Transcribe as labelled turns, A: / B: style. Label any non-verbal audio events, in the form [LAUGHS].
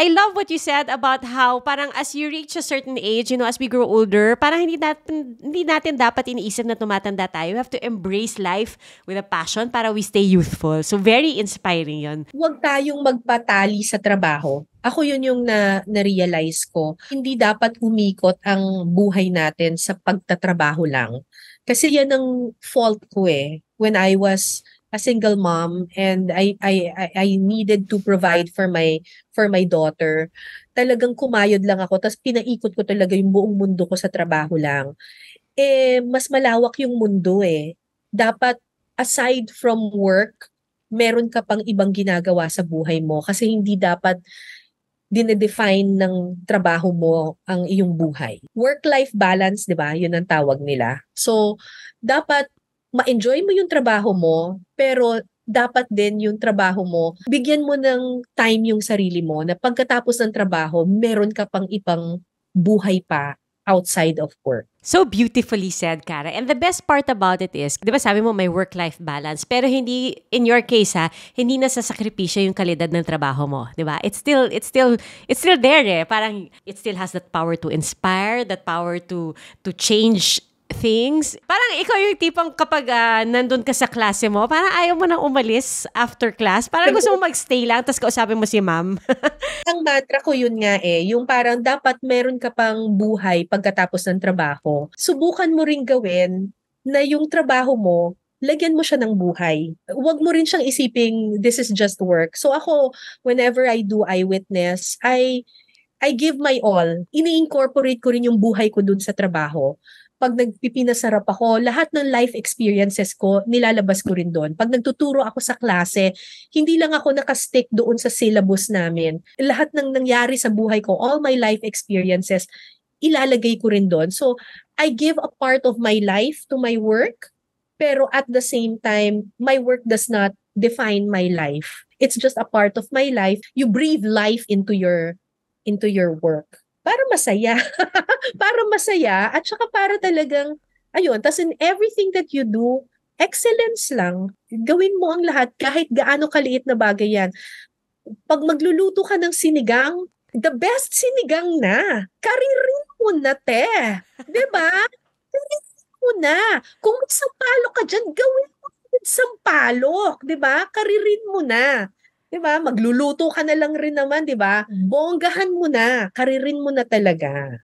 A: I love what you said about how parang as you reach a certain age, you know, as we grow older, parang hindi natin, hindi natin dapat iniisip na tumatanda tayo. We have to embrace life with a passion para we stay youthful. So very inspiring yon.
B: Huwag tayong magpatali sa trabaho. Ako yun yung na, na-realize ko. Hindi dapat umikot ang buhay natin sa pagtatrabaho lang. Kasi yan ang fault ko eh. When I was a single mom and I I I needed to provide for my for my daughter. Talagang kumayod lang ako tapos pinaikot ko talaga yung buong mundo ko sa trabaho lang. Eh mas malawak yung mundo eh. Dapat aside from work, meron ka pang ibang ginagawa sa buhay mo kasi hindi dapat dinedefine ng trabaho mo ang iyong buhay. Work-life balance, 'di ba? 'Yun ang tawag nila. So, dapat ma-enjoy mo yung trabaho mo, pero dapat din yung trabaho mo, bigyan mo ng time yung sarili mo na pagkatapos ng trabaho, meron ka pang ibang buhay pa
A: outside of work. So beautifully said, Kara. And the best part about it is, di ba sabi mo may work-life balance, pero hindi, in your case ha, hindi nasasakripisyo yung kalidad ng trabaho mo, di ba? It's still, it's still, it's still there eh. Parang it still has that power to inspire, that power to, to change things. Parang ikaw yung tipong kapag uh, nandun ka sa klase mo, parang ayaw mo nang umalis after class. Parang gusto mo magstay lang, tapos kausapin mo si ma'am.
B: [LAUGHS] Ang mantra ko yun nga eh, yung parang dapat meron ka pang buhay pagkatapos ng trabaho. Subukan mo ring gawin na yung trabaho mo, lagyan mo siya ng buhay. Huwag mo rin siyang isiping, this is just work. So ako, whenever I do eyewitness, I I give my all. Ini-incorporate ko rin yung buhay ko dun sa trabaho pag nagpipinasarap ako, lahat ng life experiences ko, nilalabas ko rin doon. Pag nagtuturo ako sa klase, hindi lang ako nakastick doon sa syllabus namin. Lahat ng nangyari sa buhay ko, all my life experiences, ilalagay ko rin doon. So, I give a part of my life to my work, pero at the same time, my work does not define my life. It's just a part of my life. You breathe life into your into your work. Para masaya. [LAUGHS] para masaya at saka para talagang, ayun, tas in everything that you do, excellence lang. Gawin mo ang lahat kahit gaano kaliit na bagay yan. Pag magluluto ka ng sinigang, the best sinigang na. Karirin mo na, te. 'di ba mo na. Kung may sampalok ka dyan, gawin mo sampalok, 'di ba? Karirin mo na. 'di ba? Magluluto ka na lang rin naman, 'di ba? Hmm. Bonggahan mo na, karirin mo na talaga.